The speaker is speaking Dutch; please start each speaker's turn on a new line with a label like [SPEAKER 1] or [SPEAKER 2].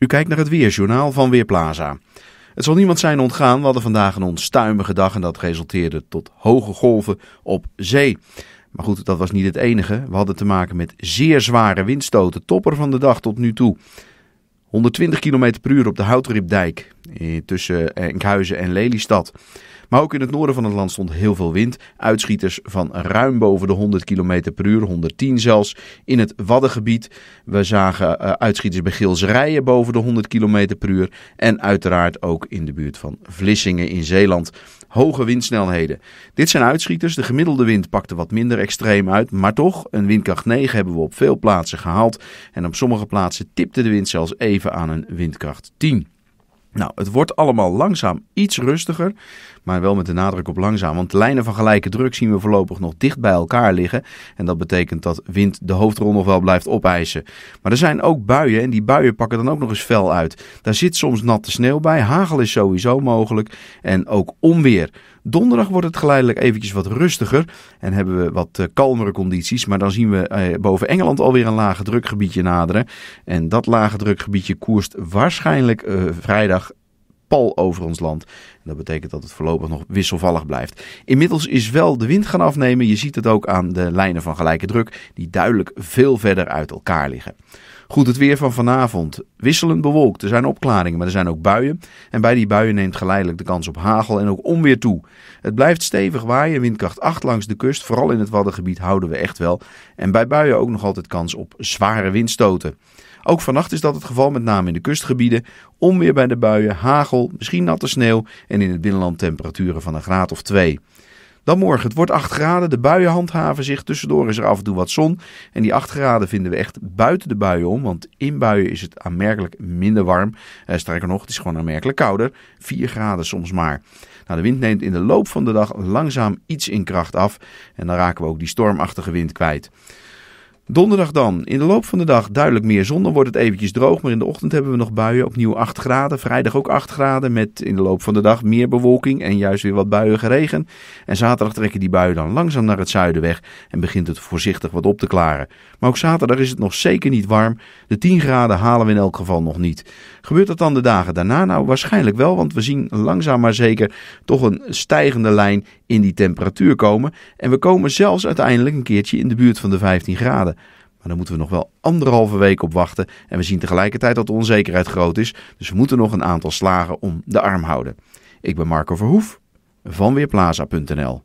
[SPEAKER 1] U kijkt naar het Weerjournaal van Weerplaza. Het zal niemand zijn ontgaan, we hadden vandaag een onstuimige dag en dat resulteerde tot hoge golven op zee. Maar goed, dat was niet het enige. We hadden te maken met zeer zware windstoten, topper van de dag tot nu toe. 120 km per uur op de Houtripdijk eh, tussen eh, Enkhuizen en Lelystad. Maar ook in het noorden van het land stond heel veel wind. Uitschieters van ruim boven de 100 km per uur, 110 zelfs, in het Waddengebied. We zagen eh, uitschieters bij rijen boven de 100 km per uur. En uiteraard ook in de buurt van Vlissingen in Zeeland. Hoge windsnelheden. Dit zijn uitschieters. De gemiddelde wind pakte wat minder extreem uit. Maar toch, een windkracht 9 hebben we op veel plaatsen gehaald. En op sommige plaatsen tipte de wind zelfs even aan een windkracht 10. Nou, het wordt allemaal langzaam iets rustiger, maar wel met de nadruk op langzaam. Want lijnen van gelijke druk zien we voorlopig nog dicht bij elkaar liggen. En dat betekent dat wind de hoofdrol nog wel blijft opeisen. Maar er zijn ook buien en die buien pakken dan ook nog eens fel uit. Daar zit soms natte sneeuw bij, hagel is sowieso mogelijk en ook onweer. Donderdag wordt het geleidelijk eventjes wat rustiger en hebben we wat eh, kalmere condities. Maar dan zien we eh, boven Engeland alweer een lage drukgebiedje naderen. En dat lage drukgebiedje koerst waarschijnlijk eh, vrijdag pal over ons land. En dat betekent dat het voorlopig nog wisselvallig blijft. Inmiddels is wel de wind gaan afnemen. Je ziet het ook aan de lijnen van gelijke druk, die duidelijk veel verder uit elkaar liggen. Goed, het weer van vanavond. Wisselend bewolkt. Er zijn opklaringen, maar er zijn ook buien. En bij die buien neemt geleidelijk de kans op hagel en ook onweer toe. Het blijft stevig waaien, windkracht 8 langs de kust. Vooral in het Waddengebied houden we echt wel. En bij buien ook nog altijd kans op zware windstoten. Ook vannacht is dat het geval, met name in de kustgebieden. Onweer bij de buien, hagel, misschien natte sneeuw en in het binnenland temperaturen van een graad of 2. Dan morgen. Het wordt 8 graden. De buien handhaven zich. Tussendoor is er af en toe wat zon. En die 8 graden vinden we echt buiten de buien om. Want in buien is het aanmerkelijk minder warm. Eh, sterker nog, het is gewoon aanmerkelijk kouder. 4 graden soms maar. Nou, de wind neemt in de loop van de dag langzaam iets in kracht af. En dan raken we ook die stormachtige wind kwijt. Donderdag dan. In de loop van de dag duidelijk meer zon. Dan wordt het eventjes droog. Maar in de ochtend hebben we nog buien. Opnieuw 8 graden. Vrijdag ook 8 graden. Met in de loop van de dag meer bewolking. En juist weer wat buien geregen. En zaterdag trekken die buien dan langzaam naar het zuiden weg. En begint het voorzichtig wat op te klaren. Maar ook zaterdag is het nog zeker niet warm. De 10 graden halen we in elk geval nog niet. Gebeurt dat dan de dagen daarna? Nou, waarschijnlijk wel. Want we zien langzaam maar zeker toch een stijgende lijn in die temperatuur komen. En we komen zelfs uiteindelijk een keertje in de buurt van de 15 graden. Maar dan moeten we nog wel anderhalve week op wachten. En we zien tegelijkertijd dat de onzekerheid groot is. Dus we moeten nog een aantal slagen om de arm houden. Ik ben Marco Verhoef van Weerplaza.nl.